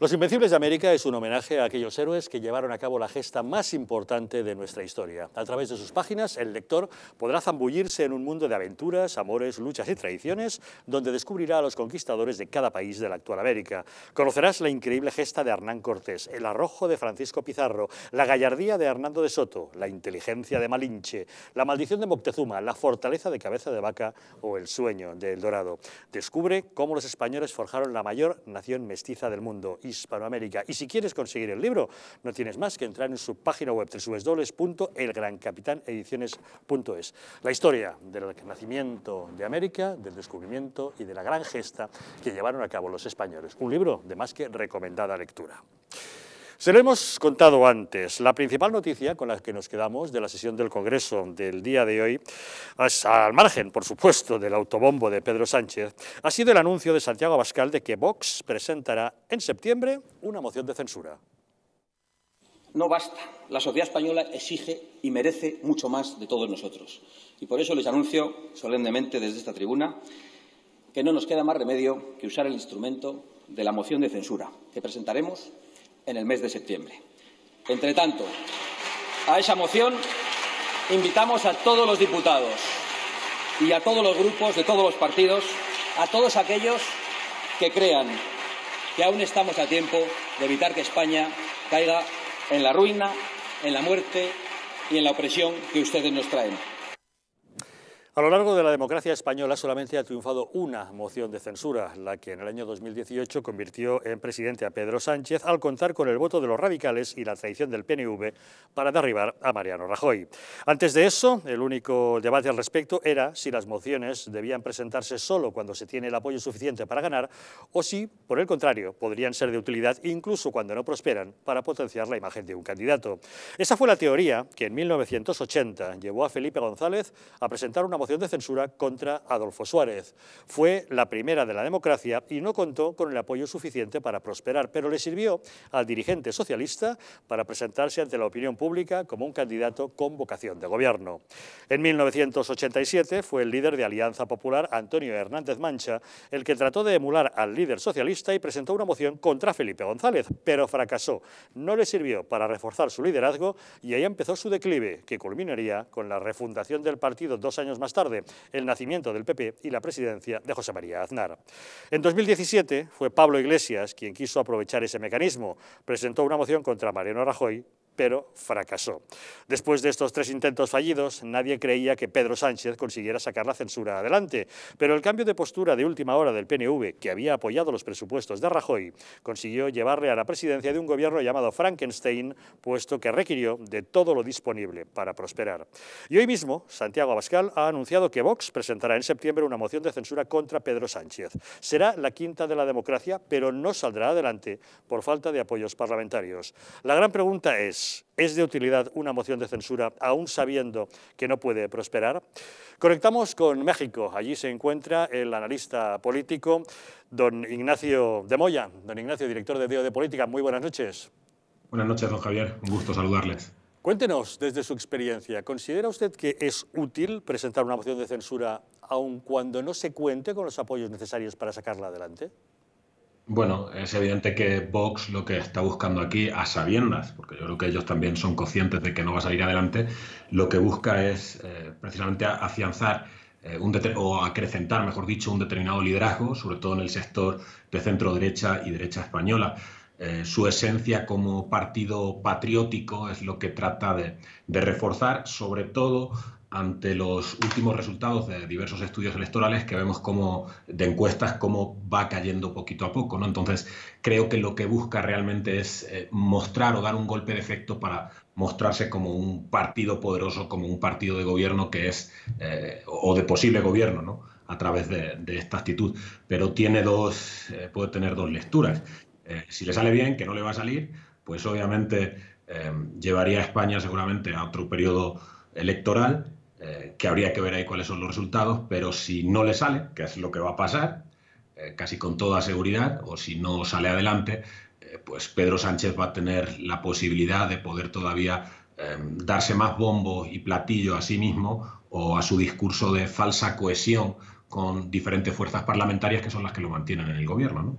Los Invencibles de América es un homenaje a aquellos héroes que llevaron a cabo la gesta más importante de nuestra historia. A través de sus páginas, el lector podrá zambullirse en un mundo de aventuras, amores, luchas y traiciones donde descubrirá a los conquistadores de cada país de la actual América. Conocerás la increíble gesta de Hernán Cortés, el arrojo de Francisco Pizarro, la gallardía de Hernando de Soto, la inteligencia de Malinche, la maldición de Moctezuma, la fortaleza de Cabeza de Vaca o el sueño de El Dorado. Descubre cómo los españoles forjaron la mayor nación mestiza del mundo Hispanoamérica. Y si quieres conseguir el libro, no tienes más que entrar en su página web www.elgrancapitanediciones.es. La historia del nacimiento de América, del descubrimiento y de la gran gesta que llevaron a cabo los españoles. Un libro de más que recomendada lectura. Se lo hemos contado antes. La principal noticia con la que nos quedamos de la sesión del Congreso del día de hoy, al margen, por supuesto, del autobombo de Pedro Sánchez, ha sido el anuncio de Santiago Abascal de que Vox presentará en septiembre una moción de censura. No basta. La sociedad española exige y merece mucho más de todos nosotros. Y por eso les anuncio solemnemente desde esta tribuna que no nos queda más remedio que usar el instrumento de la moción de censura que presentaremos en el mes de septiembre. Entre tanto, a esa moción invitamos a todos los diputados y a todos los grupos de todos los partidos, a todos aquellos que crean que aún estamos a tiempo de evitar que España caiga en la ruina, en la muerte y en la opresión que ustedes nos traen. A lo largo de la democracia española solamente ha triunfado una moción de censura, la que en el año 2018 convirtió en presidente a Pedro Sánchez al contar con el voto de los radicales y la traición del PNV para derribar a Mariano Rajoy. Antes de eso, el único debate al respecto era si las mociones debían presentarse solo cuando se tiene el apoyo suficiente para ganar o si, por el contrario, podrían ser de utilidad incluso cuando no prosperan para potenciar la imagen de un candidato. Esa fue la teoría que en 1980 llevó a Felipe González a presentar una moción de censura contra Adolfo Suárez. Fue la primera de la democracia y no contó con el apoyo suficiente para prosperar, pero le sirvió al dirigente socialista para presentarse ante la opinión pública como un candidato con vocación de gobierno. En 1987 fue el líder de Alianza Popular, Antonio Hernández Mancha, el que trató de emular al líder socialista y presentó una moción contra Felipe González, pero fracasó. No le sirvió para reforzar su liderazgo y ahí empezó su declive, que culminaría con la refundación del partido dos años más tarde tarde el nacimiento del PP y la presidencia de José María Aznar. En 2017 fue Pablo Iglesias quien quiso aprovechar ese mecanismo. Presentó una moción contra Mariano Rajoy pero fracasó. Después de estos tres intentos fallidos, nadie creía que Pedro Sánchez consiguiera sacar la censura adelante, pero el cambio de postura de última hora del PNV, que había apoyado los presupuestos de Rajoy, consiguió llevarle a la presidencia de un gobierno llamado Frankenstein, puesto que requirió de todo lo disponible para prosperar. Y hoy mismo, Santiago Abascal ha anunciado que Vox presentará en septiembre una moción de censura contra Pedro Sánchez. Será la quinta de la democracia, pero no saldrá adelante por falta de apoyos parlamentarios. La gran pregunta es, ¿Es de utilidad una moción de censura aún sabiendo que no puede prosperar? Conectamos con México. Allí se encuentra el analista político don Ignacio de Moya. Don Ignacio, director de Deo de Política, muy buenas noches. Buenas noches, don Javier. Un gusto saludarles. Cuéntenos, desde su experiencia, ¿considera usted que es útil presentar una moción de censura aun cuando no se cuente con los apoyos necesarios para sacarla adelante? Bueno, es evidente que Vox lo que está buscando aquí, a sabiendas, porque yo creo que ellos también son conscientes de que no va a salir adelante, lo que busca es eh, precisamente afianzar eh, un o acrecentar, mejor dicho, un determinado liderazgo, sobre todo en el sector de centro derecha y derecha española. Eh, su esencia como partido patriótico es lo que trata de reforzar, sobre todo ante los últimos resultados de diversos estudios electorales que vemos como de encuestas cómo va cayendo poquito a poco, ¿no? Entonces, creo que lo que busca realmente es eh, mostrar o dar un golpe de efecto para mostrarse como un partido poderoso, como un partido de gobierno que es eh, o de posible gobierno, a través de, esta actitud, pero tiene dos, eh, puede tener dos lecturas. si le sale bien, que no le va a salir, pues obviamente llevaría a España seguramente a otro periodo electoral eh, que habría que ver ahí cuáles son los resultados, pero si no le sale, que es lo que va a pasar, eh, casi con toda seguridad, o si no sale adelante, eh, pues Pedro Sánchez va a tener la posibilidad de poder todavía darse más bombo y platillo a sí mismo o a su discurso de falsa cohesión con diferentes fuerzas parlamentarias que son las que lo mantienen en el gobierno, ¿no?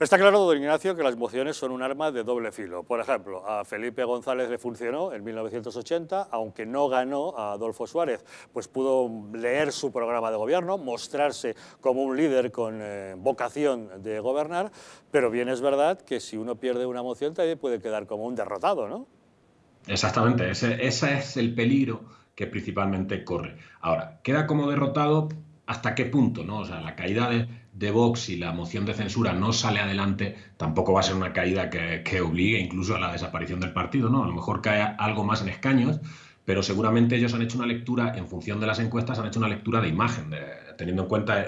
Está claro, don Ignacio, que las mociones son un arma de doble filo. Por ejemplo, a Felipe González le funcionó en 1980, aunque no ganó a Adolfo Suárez, pues pudo leer su programa de gobierno, mostrarse como un líder con eh, vocación de gobernar, pero bien es verdad que si uno pierde una moción también puede quedar como un derrotado, ¿no? Exactamente, ese, ese es el peligro que principalmente corre. Ahora, queda como derrotado hasta qué punto, ¿no? O sea, la caída de de Vox y la moción de censura no sale adelante, tampoco va a ser una caída que, obligue incluso a la desaparición del partido, ¿no? A lo mejor cae algo más en escaños, pero seguramente ellos han hecho una lectura, en función de las encuestas, han hecho una lectura de imagen, teniendo en cuenta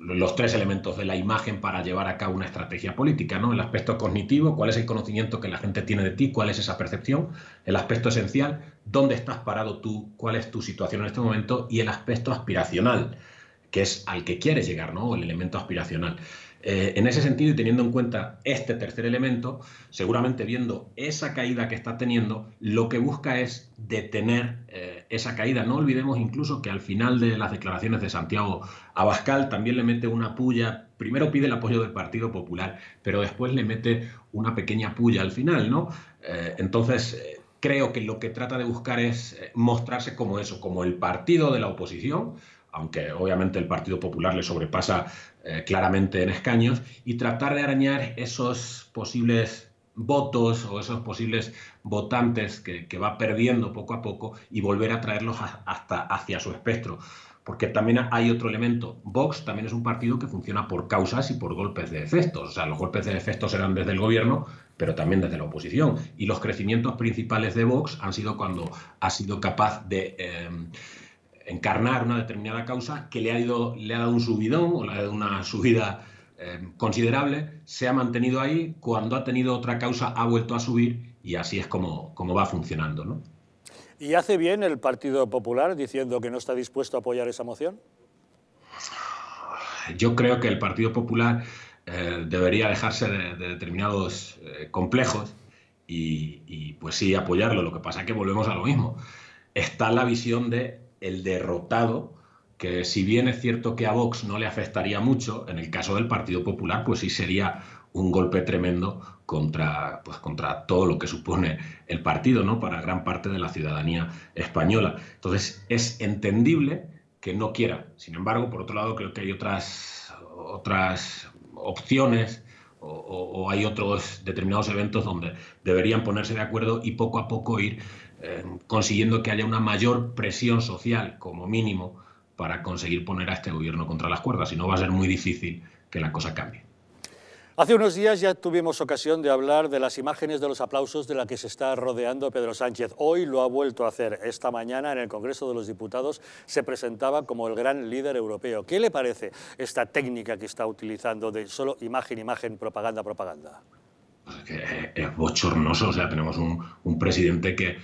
los tres elementos de la imagen para llevar a cabo una estrategia política, ¿no? El aspecto cognitivo, cuál es el conocimiento que la gente tiene de ti, cuál es esa percepción, el aspecto esencial, dónde estás parado tú, cuál es tu situación en este momento y el aspecto aspiracional que es al que quiere llegar, ¿no? El elemento aspiracional. Eh, en ese sentido, y teniendo en cuenta este tercer elemento, seguramente viendo esa caída que está teniendo, lo que busca es detener eh, esa caída. No olvidemos incluso que al final de las declaraciones de Santiago Abascal también le mete una puya. Primero pide el apoyo del Partido Popular, pero después le mete una pequeña puya al final, ¿no? Eh, entonces, creo que lo que trata de buscar es mostrarse como eso, como el partido de la oposición aunque obviamente el Partido Popular le sobrepasa eh, claramente en escaños, y tratar de arañar esos posibles votos o esos posibles votantes que, va perdiendo poco a poco y volver a traerlos hasta hacia su espectro. Porque también hay otro elemento. Vox también es un partido que funciona por causas y por golpes de efectos. O sea, los golpes de efectos eran desde el gobierno, pero también desde la oposición. Y los crecimientos principales de Vox han sido cuando ha sido capaz de... Eh, encarnar una determinada causa que le ha, le ha dado un subidón o le ha dado una subida eh, considerable, se ha mantenido ahí, cuando ha tenido otra causa ha vuelto a subir y así es como, va funcionando. ¿Y hace bien el Partido Popular diciendo que no está dispuesto a apoyar esa moción? Yo creo que el Partido Popular eh, debería dejarse de, determinados eh, complejos y, y pues sí apoyarlo. Lo que pasa es que volvemos a lo mismo. Está la visión de el derrotado, que si bien es cierto que a Vox no le afectaría mucho, en el caso del Partido Popular, pues sí sería un golpe tremendo contra, pues, contra todo lo que supone el partido, ¿no? Para gran parte de la ciudadanía española. Entonces, es entendible que no quiera. Sin embargo, por otro lado, creo que hay otras, otras opciones o, o hay otros determinados eventos donde deberían ponerse de acuerdo y poco a poco ir Em, consiguiendo que haya una mayor presión social, como mínimo, para conseguir poner a este gobierno contra las cuerdas. Si no, va a ser muy difícil que la cosa cambie. Hace unos días ya tuvimos ocasión de hablar de las imágenes de los aplausos de la que se está rodeando Pedro Sánchez. Hoy lo ha vuelto a hacer. Esta mañana en el Congreso de los Diputados se presentaba como el gran líder europeo. ¿Qué le parece esta técnica que está utilizando de solo imagen, imagen, propaganda, propaganda? es bochornoso. O sea, tenemos un, presidente que,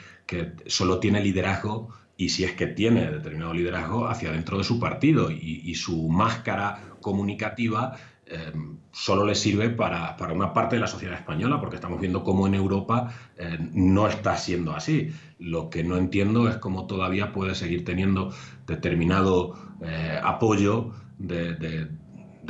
solo tiene liderazgo y si es que tiene determinado liderazgo hacia dentro de su partido y, su máscara comunicativa eh, solo le sirve para, una parte de la sociedad española, porque estamos viendo cómo en Europa eh, no está siendo así. Lo que no entiendo es cómo todavía puede seguir teniendo determinado eh, apoyo de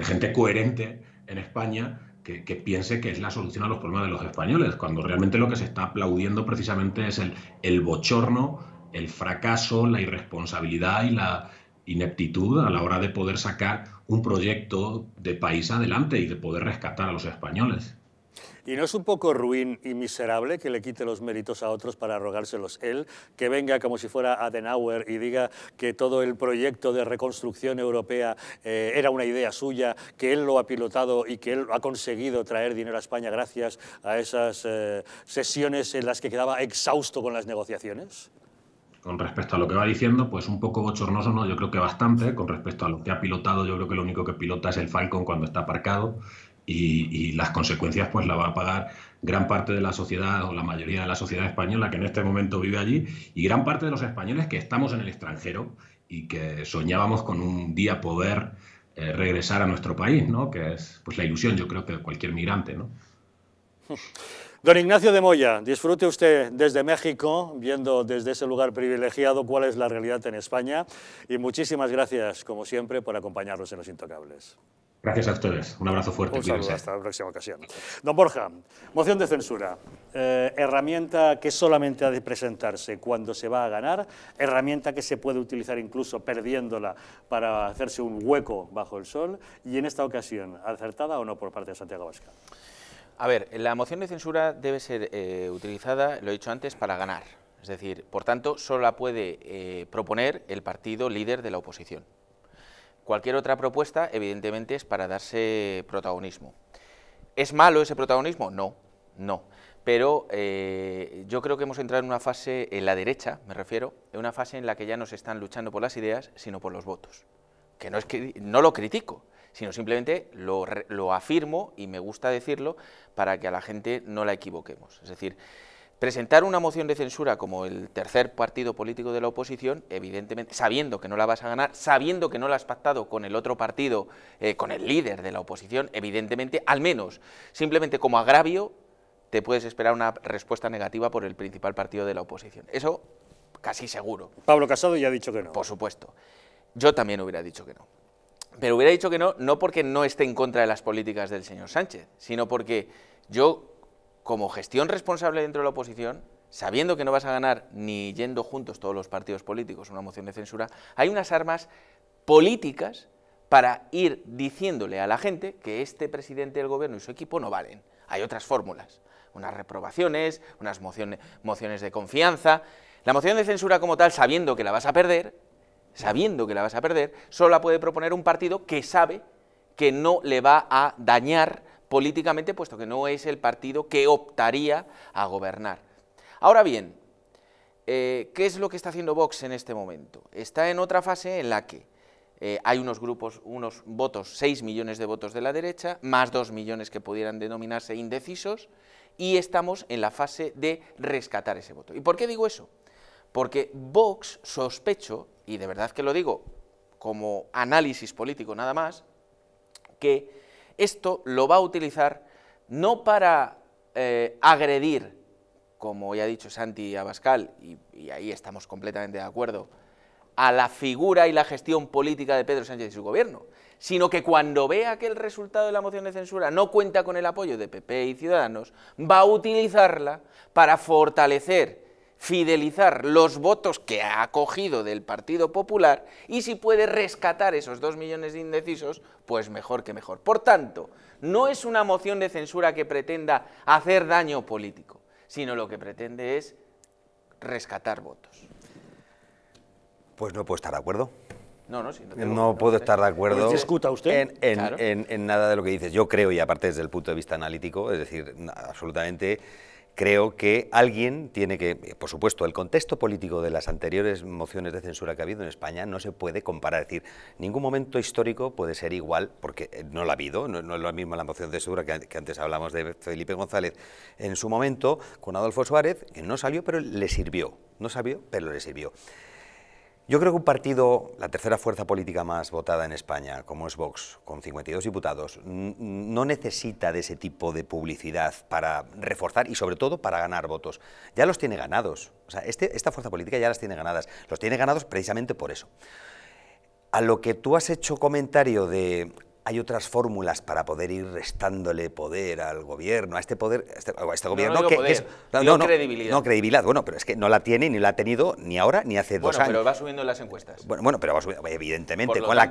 gente coherente en España que, piense que es la solución a los problemas de los españoles, cuando realmente lo que se está aplaudiendo precisamente es el bochorno, el fracaso, la irresponsabilidad y la ineptitud a la hora de poder sacar un proyecto de país adelante y de poder rescatar a los españoles. ¿Y no es un poco ruin y miserable que le quite los méritos a otros para rogárselos él? Que venga como si fuera Adenauer y diga que todo el proyecto de reconstrucción europea eh, era una idea suya, que él lo ha pilotado y que él ha conseguido traer dinero a España gracias a esas eh, sesiones en las que quedaba exhausto con las negociaciones? con respecto a lo que va diciendo, pues un poco bochornoso, ¿no? Yo creo que bastante. Con respecto a lo que ha pilotado, yo creo que lo único que pilota es el Falcon cuando está aparcado y, las consecuencias pues la va a pagar gran parte de la sociedad o la mayoría de la sociedad española que en este momento vive allí y gran parte de los españoles que estamos en el extranjero y que soñábamos con un día poder eh, regresar a nuestro país, ¿no? Que es pues la ilusión, yo creo que de cualquier migrante, ¿no? Don Ignacio de Moya, disfrute usted desde México, viendo desde ese lugar privilegiado cuál es la realidad en España y muchísimas gracias, como siempre, por acompañarnos en Los Intocables. Gracias a ustedes. Un abrazo fuerte. Un saludo, hasta la próxima ocasión. Don Borja, moción de censura. Eh, herramienta que solamente ha de presentarse cuando se va a ganar, herramienta que se puede utilizar incluso perdiéndola para hacerse un hueco bajo el sol, y en esta ocasión, ¿acertada o no por parte de Santiago Vasca? A ver, la moción de censura debe ser eh, utilizada, lo he dicho antes, para ganar. Es decir, por tanto, solo la puede eh, proponer el partido líder de la oposición. Cualquier otra propuesta, evidentemente, es para darse protagonismo. ¿Es malo ese protagonismo? No, no. Pero eh, yo creo que hemos entrado en una fase, en la derecha me refiero, en una fase en la que ya no se están luchando por las ideas, sino por los votos. Que no, es que, no lo critico, sino simplemente lo, lo afirmo y me gusta decirlo para que a la gente no la equivoquemos. Es decir, Presentar una moción de censura como el tercer partido político de la oposición, evidentemente, sabiendo que no la vas a ganar, sabiendo que no la has pactado con el otro partido, eh, con el líder de la oposición, evidentemente, al menos, simplemente como agravio, te puedes esperar una respuesta negativa por el principal partido de la oposición. Eso casi seguro. Pablo Casado ya ha dicho que no. Por supuesto. Yo también hubiera dicho que no. Pero hubiera dicho que no, no porque no esté en contra de las políticas del señor Sánchez, sino porque yo como gestión responsable dentro de la oposición, sabiendo que no vas a ganar ni yendo juntos todos los partidos políticos una moción de censura, hay unas armas políticas para ir diciéndole a la gente que este presidente del gobierno y su equipo no valen. Hay otras fórmulas, unas reprobaciones, unas mociones, de confianza. La moción de censura como tal, sabiendo que la vas a perder, sabiendo que la vas a perder, solo la puede proponer un partido que sabe que no le va a dañar políticamente, puesto que no es el partido que optaría a gobernar. Ahora bien, eh, ¿qué es lo que está haciendo Vox en este momento? Está en otra fase en la que eh, hay unos grupos, unos votos, 6 millones de votos de la derecha, más 2 millones que pudieran denominarse indecisos, y estamos en la fase de rescatar ese voto. ¿Y por qué digo eso? Porque Vox, sospecho, y de verdad que lo digo como análisis político nada más, que esto lo va a utilizar no para eh, agredir, como ya ha dicho Santi Abascal, y ahí estamos completamente de acuerdo, a la figura y la gestión política de Pedro Sánchez y su gobierno, sino que cuando vea que el resultado de la moción de censura no cuenta con el apoyo de PP y Ciudadanos, va a utilizarla para fortalecer fidelizar los votos que ha acogido del Partido Popular y si puede rescatar esos dos millones de indecisos, pues mejor que mejor. Por tanto, no es una moción de censura que pretenda hacer daño político, sino lo que pretende es rescatar votos. Pues no puedo estar de acuerdo. No, no, no, no, puedo ¿eh? estar de acuerdo. Pues discuta usted? En, en, nada de lo que dices. Yo creo, y aparte desde el punto de vista analítico, es decir, absolutamente creo que alguien tiene que, eh, por supuesto, el contexto político de las anteriores mociones de censura que ha habido en España no se puede comparar, es decir, ningún momento histórico puede ser igual, porque eh, no lo ha habido, no, es lo mismo la moción de censura que, que, antes hablamos de Felipe González en su momento, con Adolfo Suárez, que no salió, pero le sirvió, no salió, pero le sirvió. Yo creo que un partido, la tercera fuerza política más votada en España, como es Vox, con 52 diputados, no necesita de ese tipo de publicidad para reforzar y sobre todo para ganar votos. Ya los tiene ganados. O sea, este, esta fuerza política ya las tiene ganadas. Los tiene ganados precisamente por eso. A lo que tú has hecho comentario de hay otras fórmulas para poder ir restándole poder al gobierno, a este poder, a este, este gobierno que, es, no, credibilidad. No, credibilidad, bueno, pero es que no la tiene ni la ha tenido ni ahora ni hace dos años. Bueno, pero va subiendo en las encuestas. Bueno, bueno pero va subiendo, evidentemente, con, la,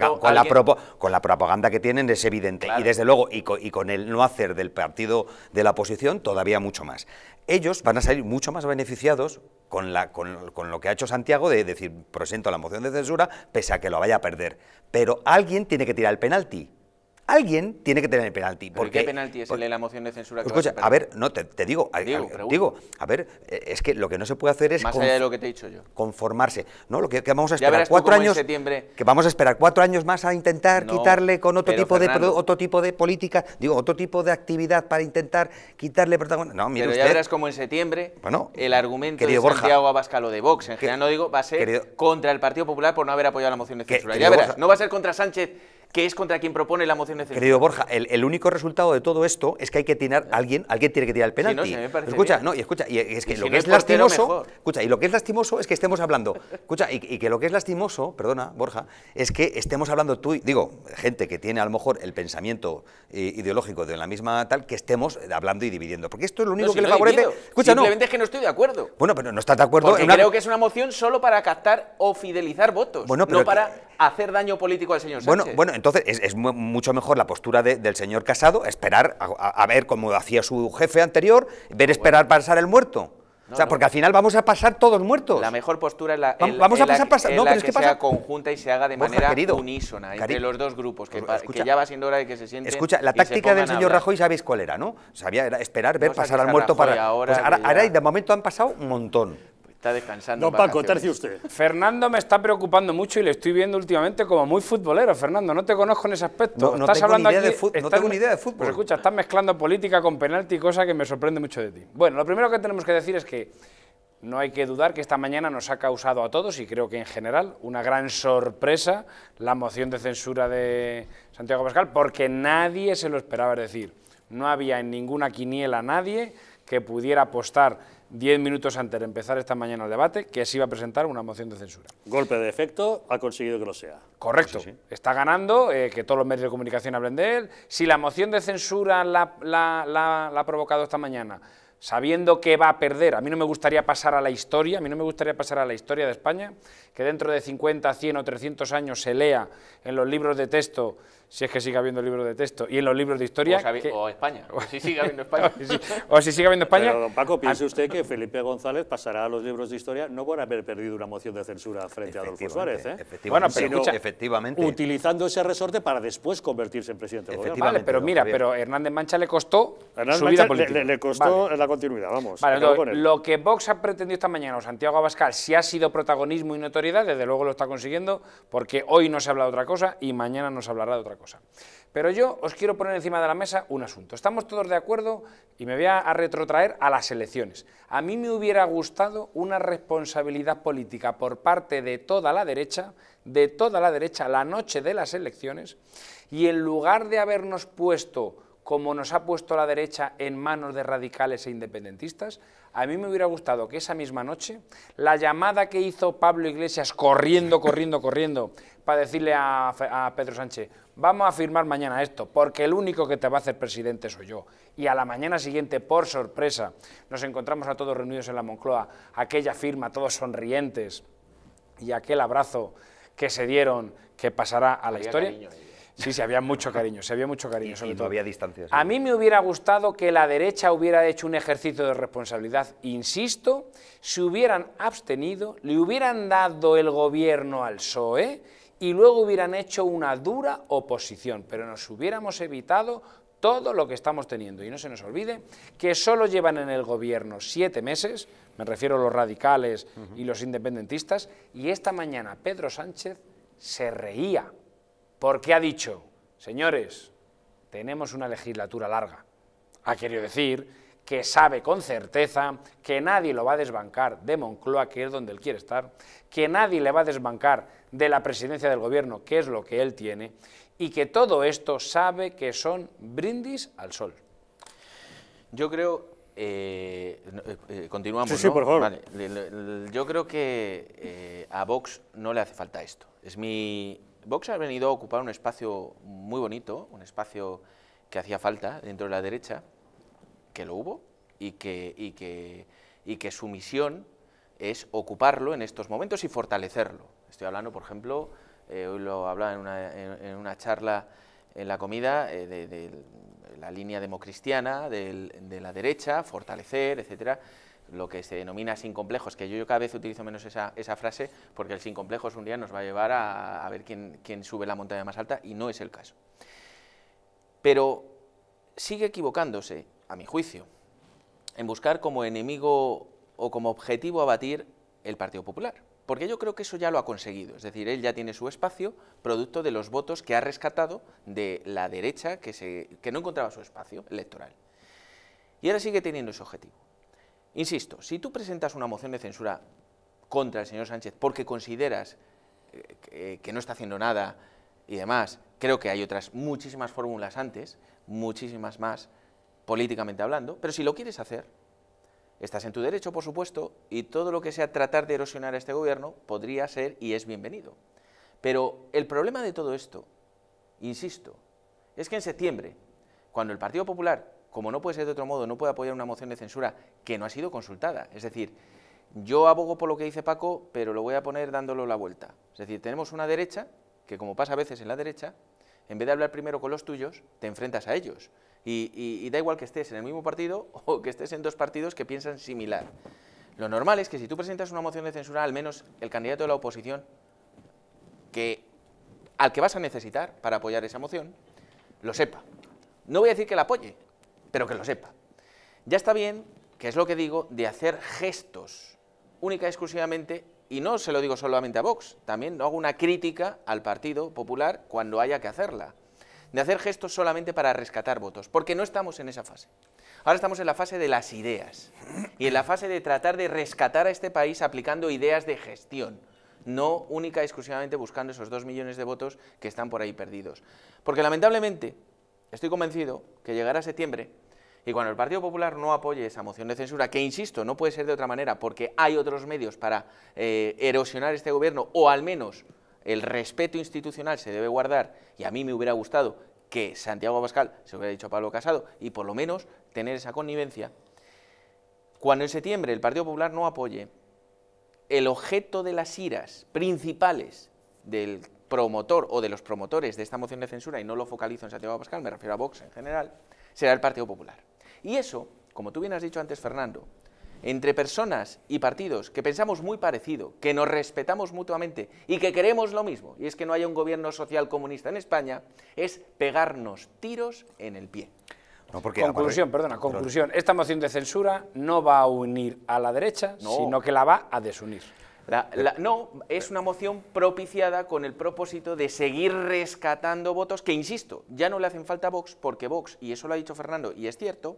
la propaganda que tienen es evidente. Y desde luego, y con, el no hacer del partido de la oposición, todavía mucho más. Ellos van a salir mucho más beneficiados con, la, con, con, lo que ha hecho Santiago de decir, presento la moción de censura, pese a que lo vaya a perder. Pero alguien tiene que tirar el penalti alguien tiene que tener el penalti. Porque, ¿Qué penalti es el de la moción de censura? escucha, a ver, no, te, digo, digo, a, ver, eh, es que lo que no se puede hacer es conformarse. No, lo que, vamos a esperar cuatro años, que vamos a esperar cuatro años más a intentar quitarle con otro tipo de otro tipo de política, digo, otro tipo de actividad para intentar quitarle protagonismo. No, mire pero ya verás como en septiembre el argumento de Santiago Abascal de Vox, en general no digo, va a ser contra el Partido Popular por no haber apoyado la moción de censura. ya verás, no va a ser contra Sánchez que es contra quien propone la moción de censura. Querido Borja, el, único resultado de todo esto es que hay que tirar a alguien, alguien tiene que tirar el penalti. escucha, no, y escucha, y es que lo que es, lastimoso, escucha, y lo que es lastimoso es que estemos hablando, escucha, y, que lo que es lastimoso, perdona, Borja, es que estemos hablando tú, y, digo, gente que tiene a lo mejor el pensamiento eh, ideológico de la misma tal, que estemos hablando y dividiendo, porque esto es lo único que le favorece. Escucha, Simplemente es que no estoy de acuerdo. Bueno, pero no estás de acuerdo. creo que es una moción solo para captar o fidelizar votos, no para hacer daño político al señor Sánchez. Bueno, bueno, entonces es, mucho mejor la postura del señor Casado, esperar a, ver cómo hacía su jefe anterior, ver esperar pasar el muerto. o sea, porque al final vamos a pasar todos muertos. La mejor postura es la, vamos a pasar, la, que, sea conjunta y se haga de manera unísona entre los dos grupos, que, escucha, ya va siendo hora de que se sienten Escucha, la táctica del señor Rajoy sabéis cuál era, ¿no? Sabía era esperar, ver, pasar al muerto para... Ahora, pues ahora, y de momento han pasado un montón. Está descansando. No, Paco, tercio usted. Fernando me está preocupando mucho y le estoy viendo últimamente como muy futbolero. Fernando, no te conozco en ese aspecto. No, estás tengo hablando ni idea de fútbol. Pues escucha, estás mezclando política con penalti, cosa que me sorprende mucho de ti. Bueno, lo primero que tenemos que decir es que no hay que dudar que esta mañana nos ha causado a todos, y creo que en general, una gran sorpresa la moción de censura de Santiago Pascal, porque nadie se lo esperaba. decir, no había en ninguna quiniela nadie que pudiera apostar Diez minutos antes de empezar esta mañana el debate, que se va a presentar una moción de censura. Golpe de efecto, ha conseguido que lo sea. Correcto, está ganando, eh, que todos los medios de comunicación hablen de él. Si la moción de censura la, ha provocado esta mañana, sabiendo que va a perder. A mí no me gustaría pasar a la historia, a mí no me gustaría pasar a la historia de España, que dentro de 50, 100 o 300 años se lea en los libros de texto si es que sigue habiendo libros de texto, y en los libros de historia... O, España, o si sigue habiendo España. o, si, habiendo España... Pero, don Paco, piense ah. usted que Felipe González pasará a los libros de historia no por haber perdido una moción de censura frente a Adolfo Suárez, ¿eh? Efectivamente, bueno, pero, efectivamente. utilizando ese resorte para después convertirse en presidente del gobierno. Vale, pero mira, pero Hernández Mancha le costó su vida política. Le, costó la continuidad, vamos. lo, que Vox ha pretendido esta mañana, o Santiago Abascal, si ha sido protagonismo y notoriedad, desde luego lo está consiguiendo, porque hoy no se habla de otra cosa y mañana no se hablará de otra cosa cosa. Pero yo os quiero poner encima de la mesa un asunto. Estamos todos de acuerdo y me voy a retrotraer a las elecciones. A mí me hubiera gustado una responsabilidad política por parte de toda la derecha, de toda la derecha, la noche de las elecciones, y en lugar de habernos puesto como nos ha puesto la derecha en manos de radicales e independentistas, a mí me hubiera gustado que esa misma noche, la llamada que hizo Pablo Iglesias corriendo, corriendo, corriendo, para decirle a, Pedro Sánchez, vamos a firmar mañana esto, porque el único que te va a hacer presidente soy yo. Y a la mañana siguiente, por sorpresa, nos encontramos a todos reunidos en la Moncloa, aquella firma, todos sonrientes, y aquel abrazo que se dieron que pasará a la historia. ¿eh? Sí, sí, había mucho cariño, se había mucho cariño. Y, sobre distancias. A mí me hubiera gustado que la derecha hubiera hecho un ejercicio de responsabilidad, insisto, se hubieran abstenido, le hubieran dado el gobierno al PSOE y luego hubieran hecho una dura oposición, pero nos hubiéramos evitado todo lo que estamos teniendo. Y no se nos olvide que solo llevan en el gobierno siete meses, me refiero a los radicales y los independentistas, y esta mañana Pedro Sánchez se reía porque ha dicho, señores, tenemos una legislatura larga. Ha querido decir que sabe con certeza que nadie lo va a desbancar de Moncloa, que es donde él quiere estar, que nadie le va a desbancar de la presidencia del gobierno, que es lo que él tiene, y que todo esto sabe que son brindis al sol. Yo creo... Eh, eh, eh, continuamos, por favor. yo creo que a Vox no le hace falta esto. Es mi, Vox ha venido a ocupar un espacio muy bonito, un espacio que hacía falta dentro de la derecha, que lo hubo, y que, y que, su misión es ocuparlo en estos momentos y fortalecerlo. Estoy hablando, por ejemplo, eh, hoy lo hablaba en una, charla en la comida, eh, de, la línea democristiana, de, de la derecha, fortalecer, etcétera lo que se denomina sin complejos, que yo, cada vez utilizo menos esa, frase, porque el sin complejos un día nos va a llevar a, ver quién, sube la montaña más alta, y no es el caso. Pero sigue equivocándose, a mi juicio, en buscar como enemigo o como objetivo abatir el Partido Popular. Porque yo creo que eso ya lo ha conseguido, es decir, él ya tiene su espacio, producto de los votos que ha rescatado de la derecha que, se, que no encontraba su espacio electoral. Y ahora sigue teniendo ese objetivo. Insisto, si tú presentas una moción de censura contra el señor Sánchez porque consideras eh, que no está haciendo nada y demás, creo que hay otras muchísimas fórmulas antes, muchísimas más, políticamente hablando, pero si lo quieres hacer, estás en tu derecho, por supuesto, y todo lo que sea tratar de erosionar a este gobierno podría ser y es bienvenido. Pero el problema de todo esto, insisto, es que en septiembre, cuando el Partido Popular como no puede ser de otro modo, no puede apoyar una moción de censura que no ha sido consultada. Es decir, yo abogo por lo que dice Paco, pero lo voy a poner dándolo la vuelta. Es decir, tenemos una derecha, que como pasa a veces en la derecha, en vez de hablar primero con los tuyos, te enfrentas a ellos. Y, y da igual que estés en el mismo partido o que estés en dos partidos que piensan similar. Lo normal es que si tú presentas una moción de censura, al menos el candidato de la oposición, que, al que vas a necesitar para apoyar esa moción, lo sepa. No voy a decir que la apoye, pero que lo sepa. Ya está bien, que es lo que digo, de hacer gestos única y exclusivamente, y no se lo digo solamente a Vox, también no hago una crítica al Partido Popular cuando haya que hacerla, de hacer gestos solamente para rescatar votos, porque no estamos en esa fase. Ahora estamos en la fase de las ideas y en la fase de tratar de rescatar a este país aplicando ideas de gestión, no única y exclusivamente buscando esos dos millones de votos que están por ahí perdidos. Porque lamentablemente Estoy convencido que llegará septiembre y cuando el Partido Popular no apoye esa moción de censura, que insisto, no puede ser de otra manera porque hay otros medios para eh, erosionar este gobierno o al menos el respeto institucional se debe guardar y a mí me hubiera gustado que Santiago Abascal se hubiera dicho a Pablo Casado y por lo menos tener esa connivencia. Cuando en septiembre el Partido Popular no apoye el objeto de las iras principales del promotor o de los promotores de esta moción de censura, y no lo focalizo en Santiago Pascal, me refiero a Vox en general, será el Partido Popular. Y eso, como tú bien has dicho antes, Fernando, entre personas y partidos que pensamos muy parecido, que nos respetamos mutuamente y que queremos lo mismo, y es que no haya un gobierno social comunista en España, es pegarnos tiros en el pie. conclusión, perdona, conclusión. Esta moción de censura no va a unir a la derecha, sino que la va a desunir no, es una moción propiciada con el propósito de seguir rescatando votos que, insisto, ya no le hacen falta a Vox porque Vox, y eso lo ha dicho Fernando, y es cierto,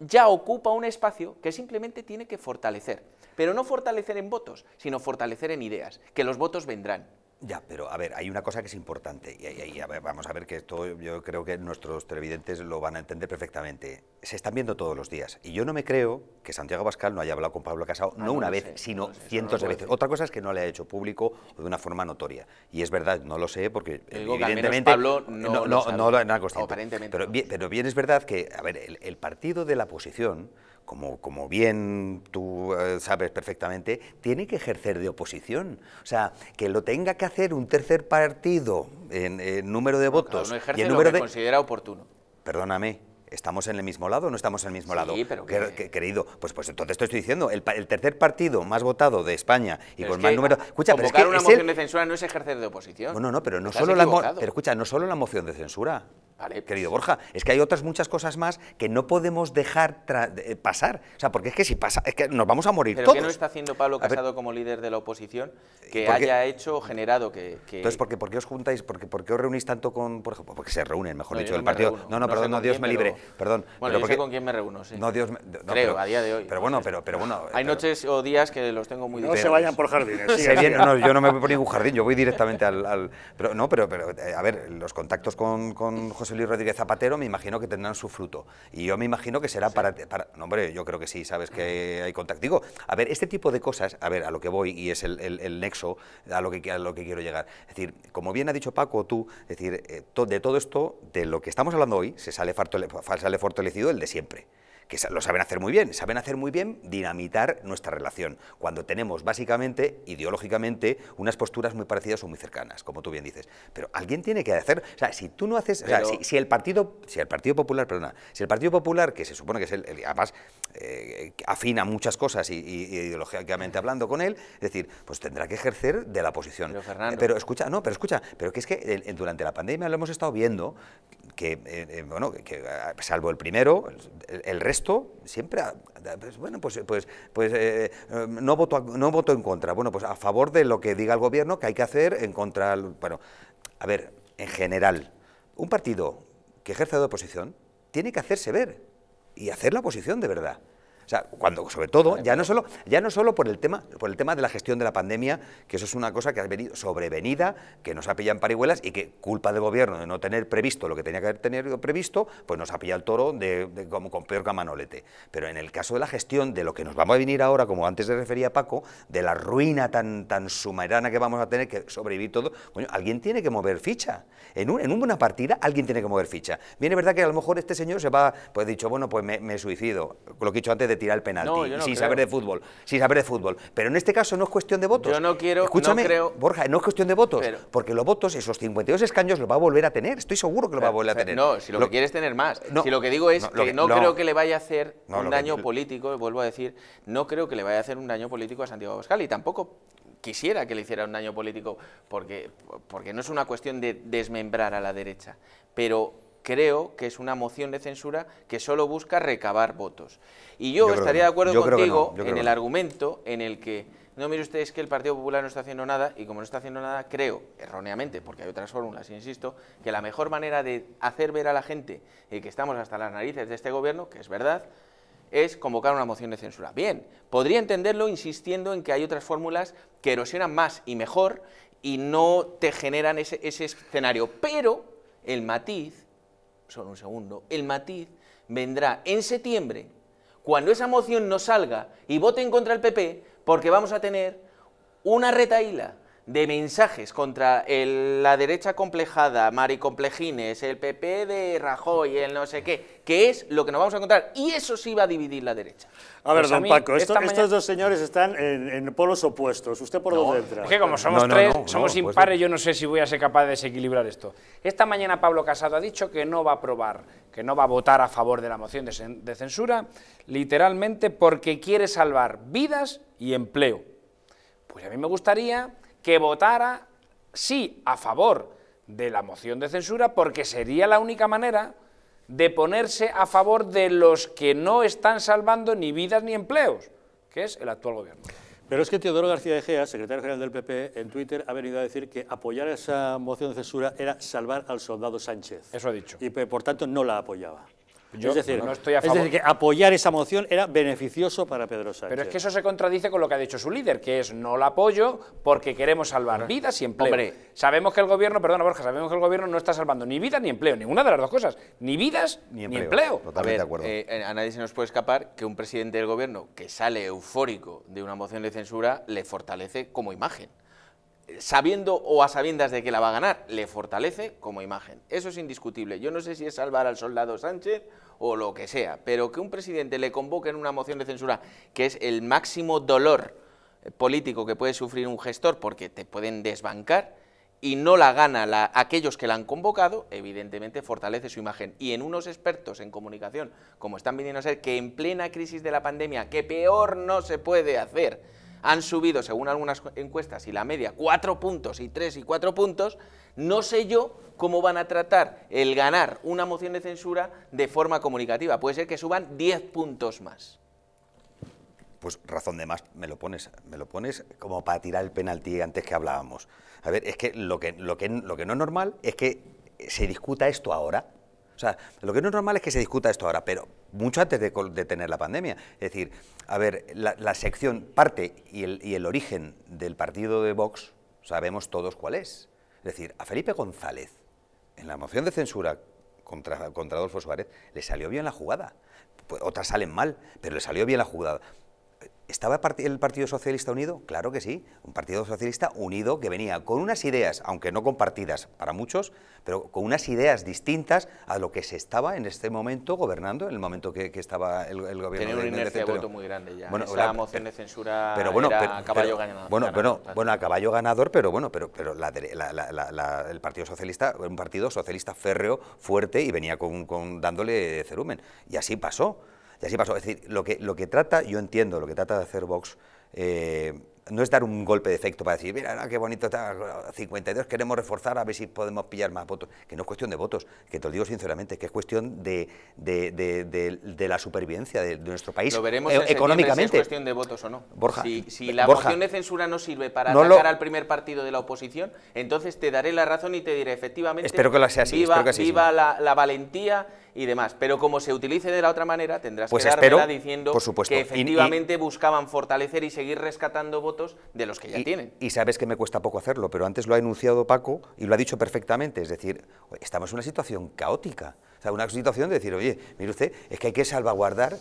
ya ocupa un espacio que simplemente tiene que fortalecer. Pero no fortalecer en votos, sino fortalecer en ideas, que los votos vendrán. Ya, pero a ver, hay una cosa que es importante, y, ahí vamos a ver que esto yo creo que nuestros televidentes lo van a entender perfectamente. Se están viendo todos los días, y yo no me creo que Santiago Pascal no haya hablado con Pablo Casado, ah, no, una vez, sino cientos de veces. Otra cosa es que no le ha hecho público de una forma notoria, y es verdad, no lo sé, porque evidentemente Pablo no, no, no, Pero, bien, es verdad que, a ver, el, el partido de la oposición como, como bien tú eh, sabes perfectamente, tiene que ejercer de oposición. O sea, que lo tenga que hacer un tercer partido en, número de votos. y número lo que considera oportuno. Perdóname, ¿Estamos en el mismo lado o no estamos en el mismo sí, lado? Pero que... querido, pues, pues entonces te estoy diciendo, el, tercer partido más votado de España y con más número... Escucha, pero que una moción de censura no es ejercer de oposición. No, no, pero no, solo la, pero escucha, no solo la moción de censura, querido pues Borja, es que hay otras muchas cosas más que no podemos dejar eh, pasar. O sea, porque es que si pasa, es que nos vamos a morir todos. ¿Pero qué no está haciendo Pablo Casado como líder de la oposición eh, que haya hecho, generado que, Entonces, ¿por qué, os juntáis, por qué, os reunís tanto con, por ejemplo, porque se reúnen, mejor dicho, el partido... no, no, perdón, no, Dios me libre, perdón. Bueno, yo con quién me reúno, No, Dios me... Creo, pero, a día de hoy. Pero bueno, pero, pero bueno... Hay noches o días que los tengo muy... No se vayan por jardines. yo no me voy por ningún jardín, yo voy directamente al... Pero, no, pero, pero, eh, a ver, los contactos con, con José Luis Rodríguez Zapatero, me imagino que tendrán su fruto. Y yo me imagino que será para, para, No, hombre, yo creo que sí, sabes que hay contacto. Digo, a ver, este tipo de cosas, a ver, a lo que voy, y es el, nexo a lo, que, a lo que quiero llegar. Es decir, como bien ha dicho Paco, tú, es decir, eh, de todo esto, de lo que estamos hablando hoy, se sale, sale fortalecido el de siempre que lo saben hacer muy bien, saben hacer muy bien dinamitar nuestra relación, cuando tenemos básicamente, ideológicamente, unas posturas muy parecidas o muy cercanas, como tú bien dices. Pero alguien tiene que hacer, o sea, si tú no haces, o sea, si, el partido, si el Partido Popular, perdona, si el Partido Popular, que se supone que es el, además, eh, afina muchas cosas y, ideológicamente hablando con él, es decir, pues tendrá que ejercer de la posición. Pero, escucha, no, pero escucha, pero que es que eh, durante la pandemia lo hemos estado viendo que, eh, eh, bueno, que, ah, salvo el primero, el, resto siempre, ah, pues, bueno, pues, pues, pues eh, no, voto, no voto en contra, bueno, pues a favor de lo que diga el gobierno que hay que hacer en contra, bueno, a ver, en general, un partido que ejerce de oposición tiene que hacerse ver y hacer la oposición de verdad. O sea, cuando, sobre todo, ya no solo, ya no solo por, el tema, por el tema de la gestión de la pandemia, que eso es una cosa que ha venido sobrevenida, que nos ha pillado en parihuelas y que culpa del gobierno de no tener previsto lo que tenía que haber tenido previsto, pues nos ha pillado el toro de, como con peor camanolete. Pero en el caso de la gestión de lo que nos vamos a venir ahora, como antes se refería Paco, de la ruina tan, tan sumerana que vamos a tener que sobrevivir todo, coño, alguien tiene que mover ficha. En, un, en una partida alguien tiene que mover ficha. Viene verdad que a lo mejor este señor se va, pues dicho, bueno, pues me, me suicido, lo que he dicho antes de tirar el penalti, sin saber de fútbol, sin saber de fútbol. Pero en este caso no es cuestión de votos. Yo no quiero, Escúchame, Borja, no es cuestión de votos, porque los votos, esos 52 escaños, los va a volver a tener, estoy seguro que lo va a volver a tener. No, si lo, que quieres tener más. si lo que digo es que, no creo que le vaya a hacer un daño político, vuelvo a decir, no creo que le vaya a hacer un daño político a Santiago Abascal y tampoco quisiera que le hiciera un daño político, porque, porque no es una cuestión de desmembrar a la derecha, pero creo que es una moción de censura que solo busca recabar votos. Y yo, estaría de acuerdo contigo en el argumento en el que, no, mire ustedes que el Partido Popular no está haciendo nada y como no está haciendo nada, creo, erróneamente, porque hay otras fórmulas, insisto, que la mejor manera de hacer ver a la gente eh, que estamos hasta las narices de este gobierno, que es verdad, es convocar una moción de censura. Bien, podría entenderlo insistiendo en que hay otras fórmulas que erosionan más y mejor y no te generan ese, ese escenario, pero el matiz solo un segundo, el matiz vendrá en septiembre, cuando esa moción no salga y voten contra el PP, porque vamos a tener una retaíla de mensajes contra la derecha complejada, Mari Complejines, el PP de Rajoy, el no sé qué, que es lo que nos vamos a encontrar. Y eso sí va a dividir la derecha. A ver, pues don Paco, estos dos señores están en, polos opuestos. ¿Usted por dónde entra? Es que como somos tres, somos pues impares, yo no sé si voy a ser capaz de desequilibrar esto. Esta mañana Pablo Casado ha dicho que no va a aprobar, que no va a votar a favor de la moción de censura, literalmente porque quiere salvar vidas y empleo. Pues a mí me gustaría que votara sí a favor de la moción de censura porque sería la única manera de ponerse a favor de los que no están salvando ni vidas ni empleos, que es el actual gobierno. Pero es que Teodoro García Gea, secretario general del PP, en Twitter ha venido a decir que apoyar esa moción de censura era salvar al soldado Sánchez. Eso ha dicho. Y por tanto no la apoyaba. Yo decir, no estoy a favor. Es decir, que apoyar esa moción era beneficioso para Pedro Sánchez. Pero es que eso se contradice con lo que ha dicho su líder, que es no la apoyo porque queremos salvar vidas y empleo. Hombre. Sabemos que el gobierno, perdona Borja, sabemos que el gobierno no está salvando ni vidas ni empleo, ninguna de las dos cosas, ni vidas ni empleo. a eh, eh, a nadie se nos puede escapar que un presidente del gobierno que sale eufórico de una moción de censura le fortalece como imagen sabiendo o a sabiendas de que la va a ganar, le fortalece como imagen. Eso es indiscutible. Yo no sé si es salvar al soldado Sánchez o lo que sea, pero que un presidente le convoque en una moción de censura, que es el máximo dolor eh, político que puede sufrir un gestor porque te pueden desbancar, y no la gana aquellos que la han convocado, evidentemente fortalece su imagen. Y en unos expertos en comunicación, como están viniendo a ser, que en plena crisis de la pandemia, que peor no se puede hacer, han subido, según algunas encuestas, y la media, cuatro puntos y tres y cuatro puntos, no sé yo cómo van a tratar el ganar una moción de censura de forma comunicativa. Puede ser que suban 10 puntos más. Pues razón de más me lo pones, me lo pones como para tirar el penalti antes que hablábamos. A ver, es que lo que, lo que, lo que no es normal es que se discuta esto ahora o sea, lo que no es normal es que se discuta esto ahora, pero mucho antes de, tener la pandemia. Es decir, a ver, la, sección parte y el, origen del partido de Vox sabemos todos cuál es. Es decir, a Felipe González, en la moción de censura contra, Adolfo Suárez, le salió bien la jugada. Pues otras salen mal, pero le salió bien la jugada. ¿Estaba el Partido Socialista unido? Claro que sí, un Partido Socialista unido que venía con unas ideas, aunque no compartidas para muchos, pero con unas ideas distintas a lo que se estaba en este momento gobernando, en el momento que, estaba el, gobierno. Tenía una inercia de voto muy grande ya. Bueno, moción de censura pero bueno, a caballo ganador. Bueno, a caballo ganador, pero bueno, pero, pero el Partido Socialista, un Partido Socialista férreo, fuerte y venía con dándole cerumen. Y así pasó. Y así pasó. Es decir, lo que, lo que trata, yo entiendo, lo que trata de hacer Vox eh, no es dar un golpe de efecto para decir, mira, qué bonito está, 52 queremos reforzar, a ver si podemos pillar más votos. Que no es cuestión de votos, que te lo digo sinceramente, que es cuestión de, la supervivencia de, nuestro país. Lo veremos económicamente. Eh, si es cuestión de votos o no. Borja, si, la moción de censura no sirve para atacar al primer partido de la oposición, entonces te daré la razón y te diré, efectivamente, espero que lo sea así, viva la valentía y demás. Pero como se utilice de la otra manera, tendrás pues que espero, diciendo que efectivamente buscaban fortalecer y seguir rescatando votos de los que ya tienen. Y sabes que me cuesta poco hacerlo, pero antes lo ha enunciado Paco y lo ha dicho perfectamente. Es decir, estamos en una situación caótica. O sea, una situación de decir, oye, mire usted, es que hay que salvaguardar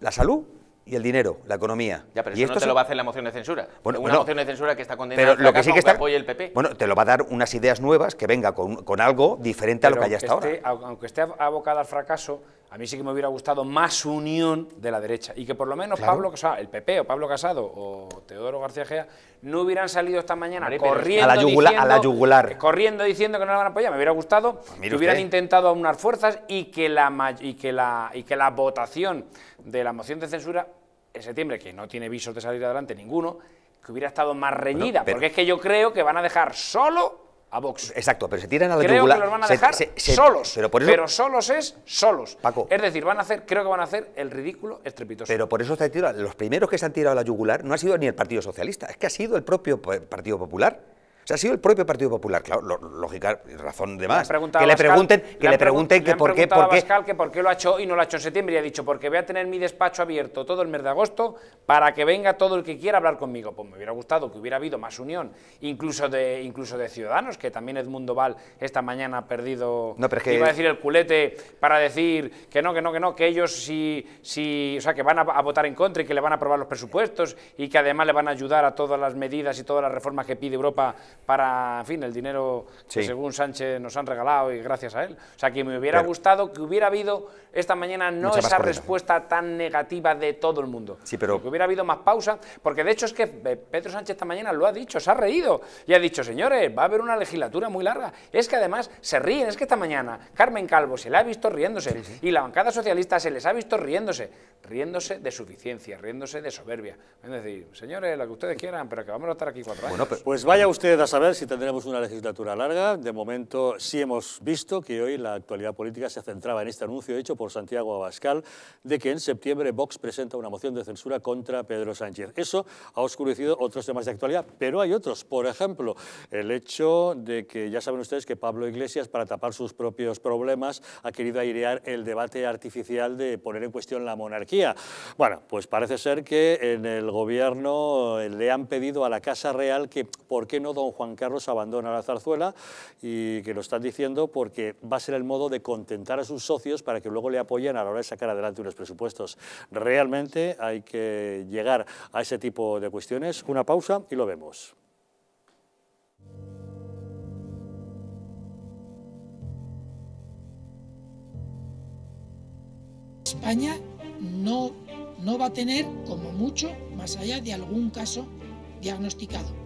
la salud y el dinero, la economía. y esto no te lo va a hacer la moción de censura. Bueno, una moción de censura que está condenada pero que que apoye el PP. Bueno, te lo va a dar unas ideas nuevas que venga con, algo diferente a lo que haya hasta ahora. Aunque esté abocada al fracaso, a mí sí que me hubiera gustado más unión de la derecha y que por lo menos Pablo, o sea, el PP o Pablo Casado o Teodoro García Gea no hubieran salido esta mañana corriendo, a la yugula, a la yugular. corriendo diciendo que no la van a apoyar. Me hubiera gustado ah, que hubieran intentado aunar fuerzas y que la y que la y que la votación de la moción de censura en septiembre, que no tiene visos de salir adelante ninguno, que hubiera estado más reñida, porque es que yo creo que van a dejar solo a Vox. Exacto, pero se tiran a la yugular. Creo que los van a dejar solos, pero, solos es solos. Paco. Es decir, van a hacer, creo que van a hacer el ridículo estrepitoso. Pero por eso se tirado los primeros que se han tirado a la yugular no ha sido ni el Partido Socialista, es que ha sido el propio Partido Popular o sea, ha sido el propio Partido Popular, claro, lógica razón de más. que le pregunten, que le, pregunten que por qué, por qué. que por qué lo ha hecho y no lo ha hecho en septiembre y ha dicho porque voy a tener mi despacho abierto todo el mes de agosto para que venga todo el que quiera hablar conmigo. Pues me hubiera gustado que hubiera habido más unión, incluso de incluso de ciudadanos, que también Edmundo Val esta mañana ha perdido. No, pero es que... iba a decir el culete para decir que no, que no, que no, que ellos sí, sí, o sea, que van a, a votar en contra y que le van a aprobar los presupuestos y que además le van a ayudar a todas las medidas y todas las reformas que pide Europa para, fin, el dinero que según Sánchez nos han regalado y gracias a él. O sea, que me hubiera gustado que hubiera habido esta mañana no esa respuesta tan negativa de todo el mundo. Sí, pero... Que hubiera habido más pausa, porque de hecho es que eh, Pedro Sánchez esta mañana lo ha dicho, se ha reído y ha dicho, señores, va a haber una legislatura muy larga. Es que además se ríen, es que esta mañana Carmen Calvo se la ha visto riéndose y la bancada socialista se les ha visto riéndose, riéndose de suficiencia, riéndose de soberbia. Es decir, señores, lo que ustedes quieran, pero que vamos a estar aquí cuatro años. Bueno, pues vaya usted a a saber si tendremos una legislatura larga. De momento sí hemos visto que hoy la actualidad política se centraba en este anuncio hecho por Santiago Abascal de que en septiembre Vox presenta una moción de censura contra Pedro Sánchez. Eso ha oscurecido otros temas de actualidad, pero hay otros. Por ejemplo, el hecho de que ya saben ustedes que Pablo Iglesias, para tapar sus propios problemas, ha querido airear el debate artificial de poner en cuestión la monarquía. Bueno, pues parece ser que en el gobierno eh, le han pedido a la Casa Real que, ¿por qué no don Juan Carlos abandona la zarzuela y que lo están diciendo porque va a ser el modo de contentar a sus socios para que luego le apoyen a la hora de sacar adelante unos presupuestos. Realmente hay que llegar a ese tipo de cuestiones. Una pausa y lo vemos. España no, no va a tener, como mucho, más allá de algún caso diagnosticado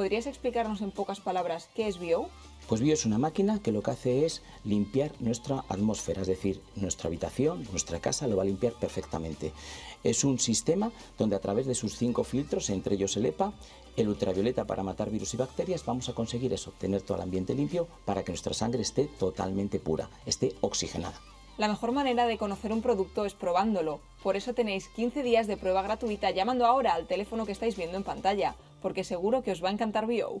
¿Podrías explicarnos en pocas palabras qué es Bio? Pues Bio es una máquina que lo que hace es limpiar nuestra atmósfera, es decir, nuestra habitación, nuestra casa lo va a limpiar perfectamente. Es un sistema donde a través de sus cinco filtros, entre ellos el EPA, el ultravioleta para matar virus y bacterias, vamos a conseguir eso, obtener todo el ambiente limpio para que nuestra sangre esté totalmente pura, esté oxigenada. La mejor manera de conocer un producto es probándolo. Por eso tenéis 15 días de prueba gratuita llamando ahora al teléfono que estáis viendo en pantalla, porque seguro que os va a encantar BO.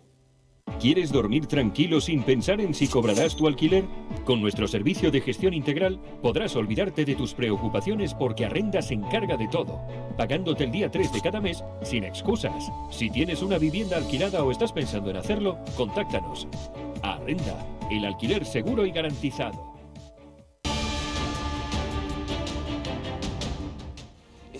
¿Quieres dormir tranquilo sin pensar en si cobrarás tu alquiler? Con nuestro servicio de gestión integral podrás olvidarte de tus preocupaciones porque Arrenda se encarga de todo, pagándote el día 3 de cada mes sin excusas. Si tienes una vivienda alquilada o estás pensando en hacerlo, contáctanos. Arrenda, el alquiler seguro y garantizado.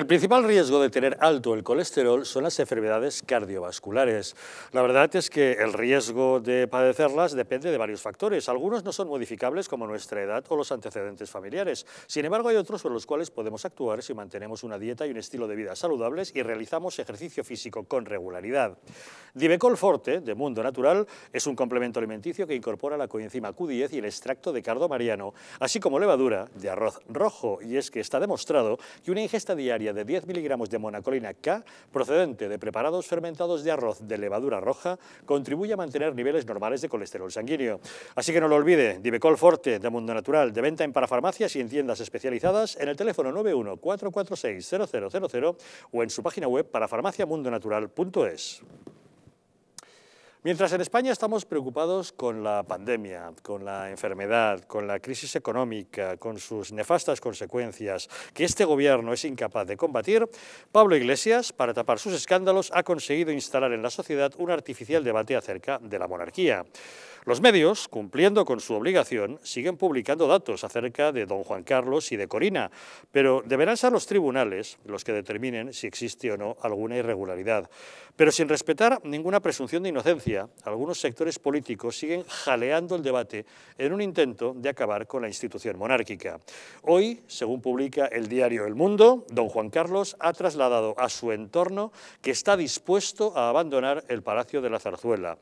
El principal riesgo de tener alto el colesterol son las enfermedades cardiovasculares. La verdad es que el riesgo de padecerlas depende de varios factores. Algunos no son modificables como nuestra edad o los antecedentes familiares. Sin embargo, hay otros sobre los cuales podemos actuar si mantenemos una dieta y un estilo de vida saludables y realizamos ejercicio físico con regularidad. Divecol Forte, de Mundo Natural, es un complemento alimenticio que incorpora la coenzima Q10 y el extracto de cardo mariano, así como levadura de arroz rojo. Y es que está demostrado que una ingesta diaria de 10 miligramos de monacolina K, procedente de preparados fermentados de arroz de levadura roja, contribuye a mantener niveles normales de colesterol sanguíneo. Así que no lo olvide, Divecol Forte, de Mundo Natural, de venta en parafarmacias y en tiendas especializadas, en el teléfono 914460000 o en su página web parafarmaciamundonatural.es. Mientras en España estamos preocupados con la pandemia, con la enfermedad, con la crisis económica, con sus nefastas consecuencias que este gobierno es incapaz de combatir, Pablo Iglesias, para tapar sus escándalos, ha conseguido instalar en la sociedad un artificial debate acerca de la monarquía. Los medios, cumpliendo con su obligación, siguen publicando datos acerca de don Juan Carlos y de Corina, pero deberán ser los tribunales los que determinen si existe o no alguna irregularidad. Pero sin respetar ninguna presunción de inocencia, algunos sectores políticos siguen jaleando el debate en un intento de acabar con la institución monárquica. Hoy, según publica el diario El Mundo, don Juan Carlos ha trasladado a su entorno que está dispuesto a abandonar el Palacio de la Zarzuela.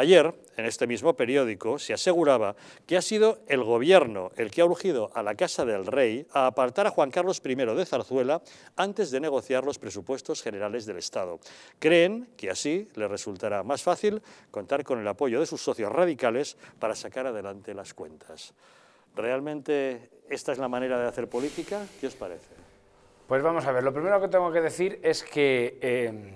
Ayer, en este mismo periódico, se aseguraba que ha sido el gobierno el que ha urgido a la Casa del Rey a apartar a Juan Carlos I de Zarzuela antes de negociar los presupuestos generales del Estado. Creen que así le resultará más fácil contar con el apoyo de sus socios radicales para sacar adelante las cuentas. ¿Realmente esta es la manera de hacer política? ¿Qué os parece? Pues vamos a ver, lo primero que tengo que decir es que... Eh,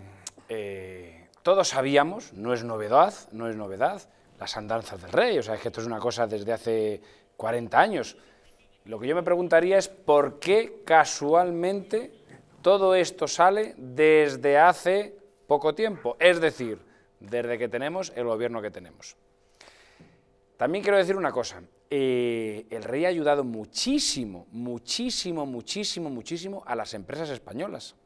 eh, todos sabíamos, no es novedad, no es novedad, las andanzas del rey, o sea, es que esto es una cosa desde hace 40 años. Lo que yo me preguntaría es por qué casualmente todo esto sale desde hace poco tiempo, es decir, desde que tenemos el gobierno que tenemos. También quiero decir una cosa, eh, el rey ha ayudado muchísimo, muchísimo, muchísimo, muchísimo a las empresas españolas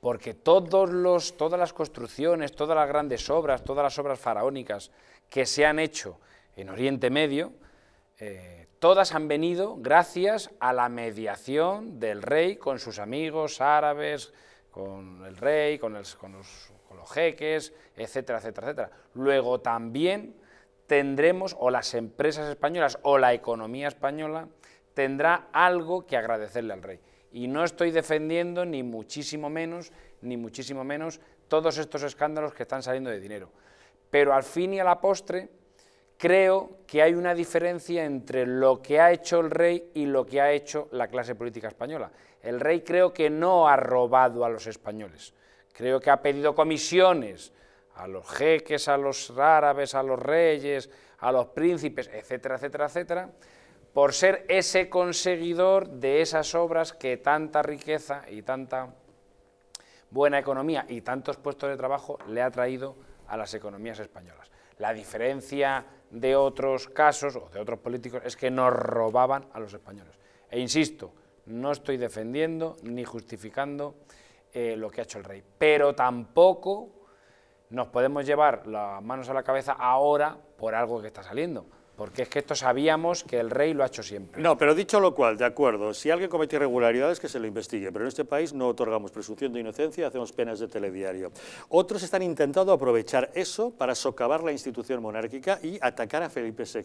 porque todos los, todas las construcciones, todas las grandes obras, todas las obras faraónicas que se han hecho en Oriente Medio, eh, todas han venido gracias a la mediación del rey con sus amigos árabes, con el rey, con, los, con los jeques, etcétera, etcétera, etcétera. Luego también tendremos, o las empresas españolas, o la economía española, tendrá algo que agradecerle al rey. Y no estoy defendiendo ni muchísimo menos, ni muchísimo menos, todos estos escándalos que están saliendo de dinero. Pero al fin y a la postre, creo que hay una diferencia entre lo que ha hecho el rey y lo que ha hecho la clase política española. El rey creo que no ha robado a los españoles, creo que ha pedido comisiones a los jeques, a los árabes, a los reyes, a los príncipes, etcétera, etcétera, etcétera, por ser ese conseguidor de esas obras que tanta riqueza y tanta buena economía y tantos puestos de trabajo le ha traído a las economías españolas. La diferencia de otros casos o de otros políticos es que nos robaban a los españoles. E insisto, no estoy defendiendo ni justificando eh, lo que ha hecho el rey, pero tampoco nos podemos llevar las manos a la cabeza ahora por algo que está saliendo porque es que esto sabíamos que el rey lo ha hecho siempre. No, pero dicho lo cual, de acuerdo, si alguien comete irregularidades que se lo investigue, pero en este país no otorgamos presunción de inocencia, hacemos penas de telediario. Otros están intentando aprovechar eso para socavar la institución monárquica y atacar a Felipe VI.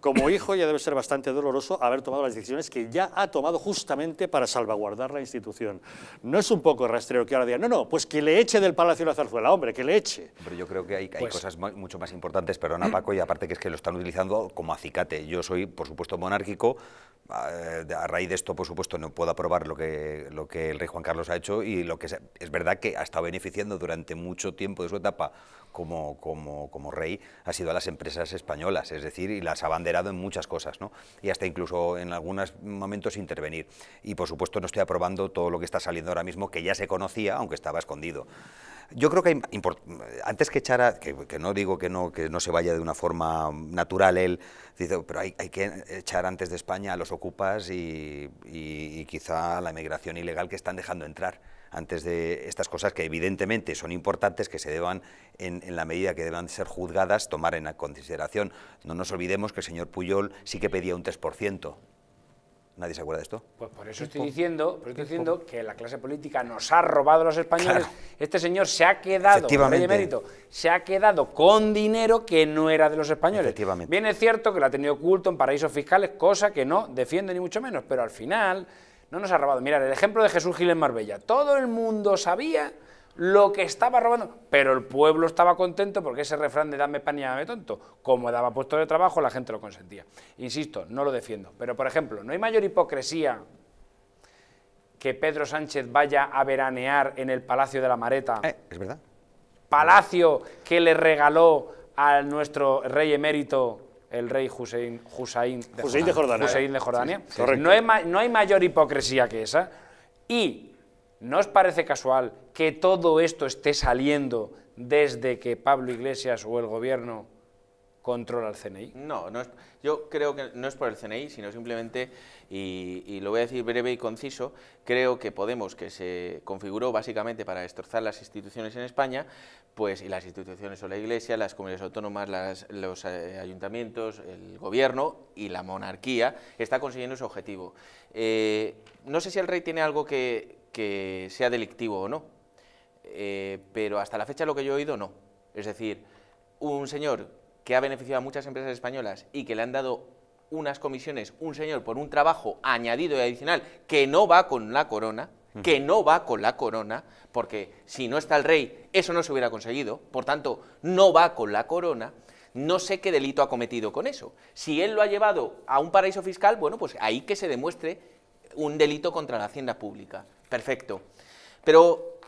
Como hijo ya debe ser bastante doloroso haber tomado las decisiones que ya ha tomado justamente para salvaguardar la institución. No es un poco rastreo que ahora digan, no, no, pues que le eche del Palacio la Zarzuela, hombre, que le eche. Pero yo creo que hay, hay pues cosas mucho más importantes, perdona Paco, y aparte que es que lo están utilizando como acicate. Yo soy, por supuesto, monárquico, a raíz de esto, por supuesto, no puedo aprobar lo que, lo que el rey Juan Carlos ha hecho y lo que es, es verdad que ha estado beneficiando durante mucho tiempo de su etapa como, como, como, rey ha sido a las empresas españolas, es decir, y las ha abanderado en muchas cosas, ¿no? y hasta incluso en algunos momentos intervenir. Y por supuesto no estoy aprobando todo lo que está saliendo ahora mismo, que ya se conocía, aunque estaba escondido. Yo creo que antes que echar que, no digo que no, que no se vaya de una forma natural él, dice, pero hay, que echar antes de España a los ocupas y, y, a quizá la migración ilegal que están dejando entrar antes de estas cosas que evidentemente son importantes, que se deban, en, en, la medida que deban ser juzgadas, tomar en consideración. No nos olvidemos que el señor Puyol sí que pedía un 3%. Nadie se acuerda de esto. Pues por eso estoy diciendo, estoy diciendo que la clase política nos ha robado a los españoles. Este señor se ha quedado, mérito, se ha quedado con dinero que no era de los españoles. Bien es cierto que lo ha tenido oculto en paraísos fiscales, cosa que no defiende ni mucho menos, pero al final no nos ha robado. Mirad, el ejemplo de Jesús Gil en Marbella. Todo el mundo sabía lo que estaba robando. Pero el pueblo estaba contento porque ese refrán de dame pan y dame tonto, como daba puestos de trabajo, la gente lo consentía. Insisto, no lo defiendo. Pero, por ejemplo, no hay mayor hipocresía que Pedro Sánchez vaya a veranear en el Palacio de la Mareta. Eh, es verdad. Palacio que le regaló a nuestro rey emérito el rey Hussein, Hussein, de, Jordania. Hussein de Jordania. No, hay, no hay mayor hipocresía que esa. Y ¿No os parece casual que todo esto esté saliendo desde que Pablo Iglesias o el gobierno controla el CNI? No, no es, yo creo que no es por el CNI, sino simplemente, y, lo voy a decir breve y conciso, creo que Podemos, que se configuró básicamente para destrozar las instituciones en España, pues y las instituciones o la Iglesia, las comunidades autónomas, los eh, ayuntamientos, el gobierno y la monarquía, está consiguiendo su objetivo. Eh, no sé si el rey tiene algo que, que sea delictivo o no. Eh, pero hasta la fecha lo que yo he oído, no. Es decir, un señor que ha beneficiado a muchas empresas españolas y que le han dado unas comisiones, un señor por un trabajo añadido y adicional que no va con la corona, que no va con la corona, porque si no está el rey, eso no se hubiera conseguido, por tanto, no va con la corona, no sé qué delito ha cometido con eso. Si él lo ha llevado a un paraíso fiscal, bueno, pues ahí que se demuestre un delito contra la hacienda pública. Perfecto. Pero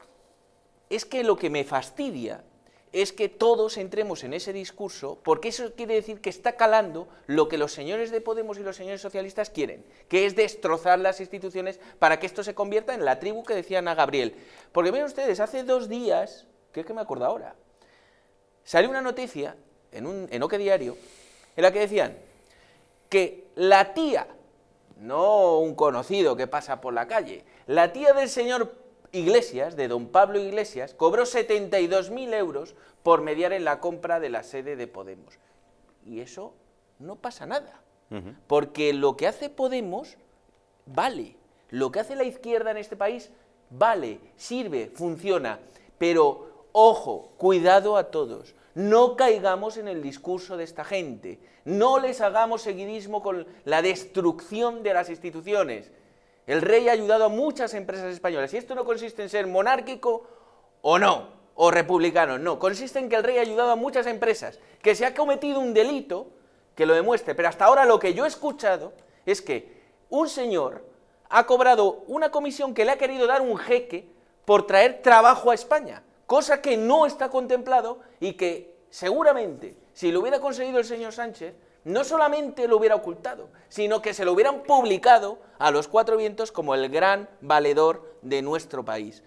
es que lo que me fastidia es que todos entremos en ese discurso, porque eso quiere decir que está calando lo que los señores de Podemos y los señores socialistas quieren, que es destrozar las instituciones para que esto se convierta en la tribu que decían a Gabriel. Porque ven ustedes, hace dos días, que que me acuerdo ahora, salió una noticia en, un, en Diario en la que decían que la tía no un conocido que pasa por la calle. La tía del señor Iglesias, de don Pablo Iglesias, cobró 72.000 euros por mediar en la compra de la sede de Podemos. Y eso no pasa nada, porque lo que hace Podemos vale, lo que hace la izquierda en este país vale, sirve, funciona, pero ojo, cuidado a todos, no caigamos en el discurso de esta gente. No les hagamos seguidismo con la destrucción de las instituciones. El rey ha ayudado a muchas empresas españolas. Y esto no consiste en ser monárquico o no, o republicano. No, consiste en que el rey ha ayudado a muchas empresas. Que se ha cometido un delito que lo demuestre. Pero hasta ahora lo que yo he escuchado es que un señor ha cobrado una comisión que le ha querido dar un jeque por traer trabajo a España cosa que no está contemplado y que seguramente si lo hubiera conseguido el señor Sánchez, no solamente lo hubiera ocultado, sino que se lo hubieran publicado a los cuatro vientos como el gran valedor de nuestro país.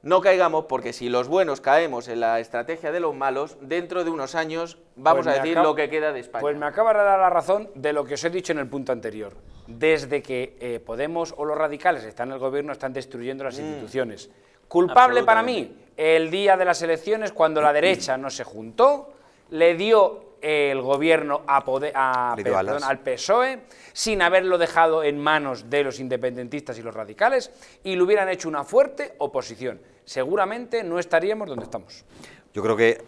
No caigamos, porque si los buenos caemos en la estrategia de los malos, dentro de unos años vamos pues a decir lo que queda de España. Pues me acaba de dar la razón de lo que os he dicho en el punto anterior. Desde que eh, Podemos o los radicales están en el gobierno, están destruyendo las mm. instituciones. Culpable para mí, el día de las elecciones, cuando la derecha no se juntó, le dio el gobierno a al PSOE, sin haberlo dejado en manos de los independentistas y los radicales, y le hubieran hecho una fuerte oposición. Seguramente no estaríamos donde estamos. Yo creo que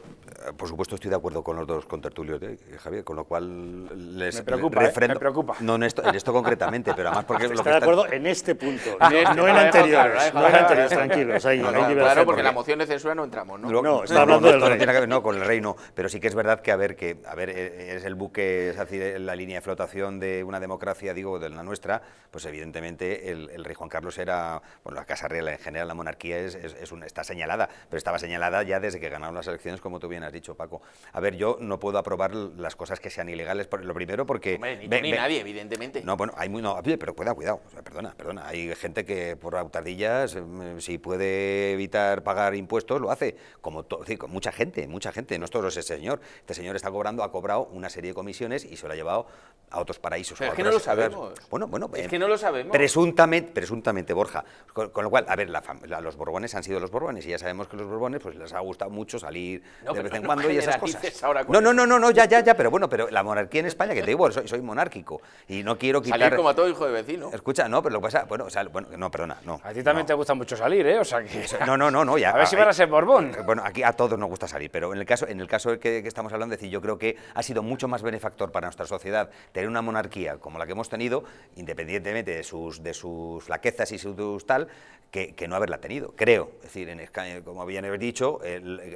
eh, por supuesto, estoy de acuerdo con los dos contertulios de eh, Javier, con lo cual les me preocupa, eh, me preocupa. No en esto, concretamente, pero además porque... estoy de acuerdo en este punto, ah, no, en, anteriores, no en anteriores, tranquilos, ahí, Claro, porque la moción de censura no entramos, ¿no? no, está hablando del rey. no, con el rey no, pero sí que es verdad que, a ver, que a ver, es el buque, es decir, la línea de flotación de una democracia, digo, de la nuestra, pues evidentemente el, rey Juan Carlos era, bueno, la Casa Real en general, la monarquía es, es, está señalada, pero estaba señalada ya desde que ganaron las elecciones, como tú bien has dicho, Paco. A ver, yo no puedo aprobar las cosas que sean ilegales, lo primero porque... ni, nadie, evidentemente. No, bueno, hay muy... No, pero cuidado, cuidado, perdona, perdona. Hay gente que por autardillas mm, si puede evitar pagar impuestos, lo hace. Como mucha gente, mucha gente, no es todos ese señor. Este señor está cobrando, ha cobrado una serie de comisiones y se lo ha llevado a otros paraísos. es que no lo sabemos. Bueno, bueno. Es eh, que no lo sabemos. Presuntamente, presuntamente Borja. Con, lo cual, a ver, la, los Borbones han sido los Borbones y ya sabemos que los Borbones pues les ha gustado mucho salir de no no, no, no, ya, ya, ya, pero bueno, pero la monarquía en España, que te digo, soy, monárquico y no quiero quitar... Salir como a todo hijo de vecino. Escucha, no, pero lo que pasa, bueno, bueno, no, perdona, no. A ti también te gusta mucho salir, ¿eh? O sea, No, no, no, no, ya. A ver si van a ser Borbón. Eh, bueno, aquí a todos nos gusta salir, pero en el caso, en el caso que, que estamos hablando, es decir, yo creo que ha sido mucho más benefactor para nuestra sociedad tener una monarquía como la que hemos tenido, independientemente de sus, de sus flaquezas y su tal, que, no haberla tenido, creo. Es decir, en, como habían dicho,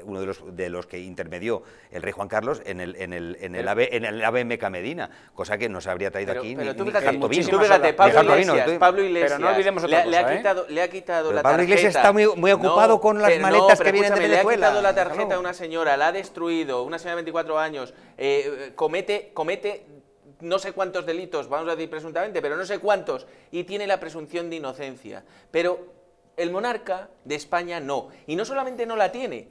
uno de los, de los que intermedió el rey Juan Carlos en el, en el, en el, AVE, en el Medina, cosa que nos habría traído aquí. Pero tú Pablo, Iglesias, Pablo Pero no olvidemos le, ha ¿eh? quitado, le ha quitado la tarjeta. Pablo Iglesias está muy, ocupado con las maletas que vienen de Venezuela. Le ha quitado la tarjeta a una señora, la ha destruido, una señora de 24 años, eh, eh, comete, comete no sé cuántos delitos, vamos a decir presuntamente, pero no sé cuántos, y tiene la presunción de inocencia. Pero el monarca de España no. Y no solamente no la tiene,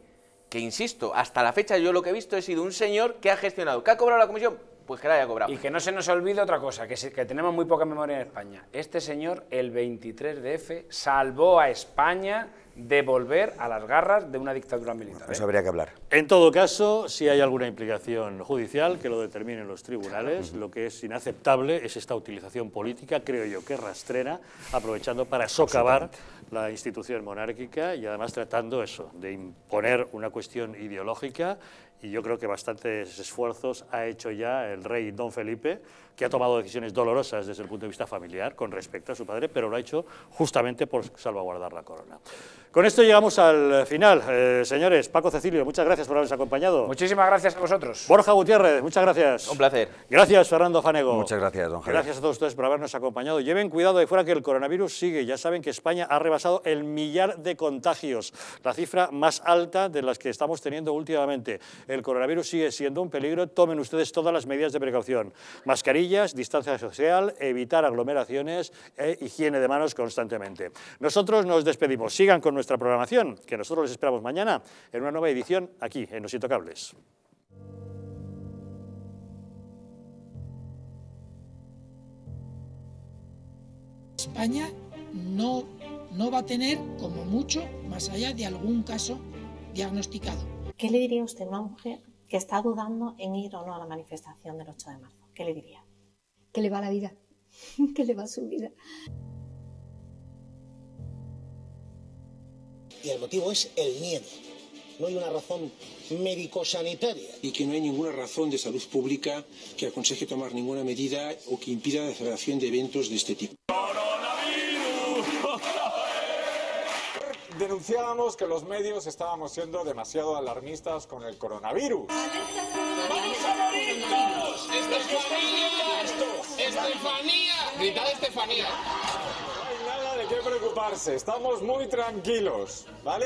que insisto, hasta la fecha yo lo que he visto he sido un señor que ha gestionado, que ha cobrado la comisión, pues que la haya cobrado. Y que no se nos olvide otra cosa, que, tenemos muy poca memoria en España. Este señor, el 23 de F, salvó a España de volver a las garras de una dictadura militar. Eso ¿eh? habría que hablar. En todo caso, si hay alguna implicación judicial, que lo determinen los tribunales, lo que es inaceptable es esta utilización política, creo yo, que rastrera, aprovechando para socavar la institución monárquica y además tratando eso, de imponer una cuestión ideológica y yo creo que bastantes esfuerzos ha hecho ya el rey Don Felipe, que ha tomado decisiones dolorosas desde el punto de vista familiar con respecto a su padre, pero lo ha hecho justamente por salvaguardar la corona. Con esto llegamos al final. Eh, señores, Paco Cecilio, muchas gracias por habernos acompañado. Muchísimas gracias a vosotros. Borja Gutiérrez, muchas gracias. Un placer. Gracias, Fernando Fanego. Muchas gracias, don Javier. Gracias a todos ustedes por habernos acompañado. Lleven cuidado de fuera que el coronavirus sigue. Ya saben que España ha rebasado el millar de contagios, la cifra más alta de las que estamos teniendo últimamente. El coronavirus sigue siendo un peligro. Tomen ustedes todas las medidas de precaución. Mascarillas, distancia social, evitar aglomeraciones e higiene de manos constantemente. Nosotros nos despedimos. Sigan con nuestra programación, que nosotros les esperamos mañana en una nueva edición aquí, en Osito Cables. España no, no va a tener, como mucho, más allá de algún caso diagnosticado. ¿Qué le diría usted a una mujer que está dudando en ir o no a la manifestación del 8 de marzo? ¿Qué le diría? Que le va la vida, que le va su vida. y el motivo es el miedo. No hay una razón médico-sanitaria. Y que no hay ninguna razón de salud pública que aconseje tomar ninguna medida o que impida la celebración de eventos de este tipo. Denunciábamos que los medios estábamos siendo demasiado alarmistas con el coronavirus. ¡Vamos a morir Estefanía! estamos muy tranquilos, ¿vale?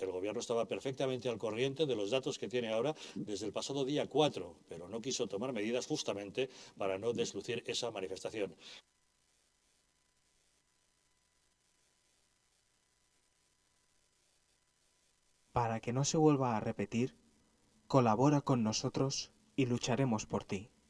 El gobierno estaba perfectamente al corriente de los datos que tiene ahora desde el pasado día 4, pero no quiso tomar medidas justamente para no deslucir esa manifestación. Para que no se vuelva a repetir, colabora con nosotros y lucharemos por ti.